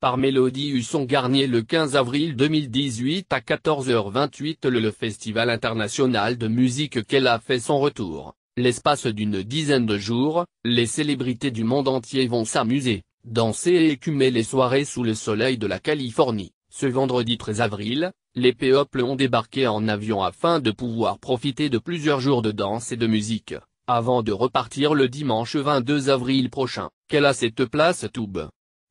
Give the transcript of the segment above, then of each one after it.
par Mélodie Husson Garnier le 15 avril 2018 à 14h28 le, Festival international de musique qu'elle a fait son retour. L'espace d'une dizaine de jours, les célébrités du monde entier vont s'amuser, danser et écumer les soirées sous le soleil de la Californie. Ce vendredi 13 avril, les péoples ont débarqué en avion afin de pouvoir profiter de plusieurs jours de danse et de musique, avant de repartir le dimanche 22 avril prochain. Quelle a cette place tube.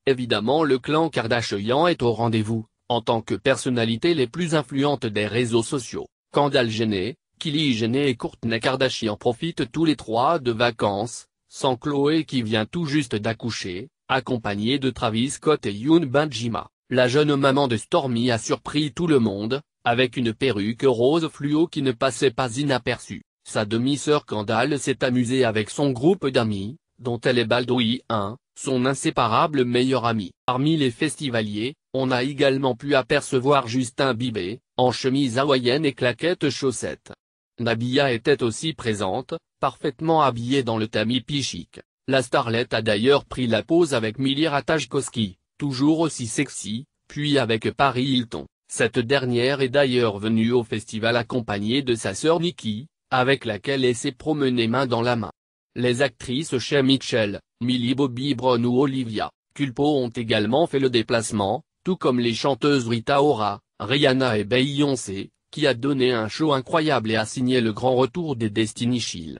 Évidemment le clan Kardashian est au rendez-vous, en tant que personnalité les plus influentes des réseaux sociaux. Kendall Jenner, Kylie Jenner et Kourtney Kardashian profitent tous les trois de vacances, sans Chloé qui vient tout juste d'accoucher, accompagnée de Travis Scott et Yoon Banjima. La jeune maman de Stormy a surpris tout le monde, avec une perruque rose fluo qui ne passait pas inaperçue. Sa demi-sœur Kendall s'est amusée avec son groupe d'amis, dont elle est baldouille 1, son inséparable meilleur ami. Parmi les festivaliers, on a également pu apercevoir Justin Bibé, en chemise hawaïenne et claquette chaussettes. Nabia était aussi présente, parfaitement habillée dans le tamis pichique. La starlette a d'ailleurs pris la pose avec Milira Ratajkowski, toujours aussi sexy, puis avec Paris Hilton. Cette dernière est d'ailleurs venue au festival accompagnée de sa sœur Nikki, avec laquelle elle s'est promenée main dans la main. Les actrices chez Mitchell, Millie Bobby Brown ou Olivia Culpo ont également fait le déplacement, tout comme les chanteuses Rita Ora, Rihanna et Beyoncé, qui a donné un show incroyable et a signé le grand retour des Destiny Shield.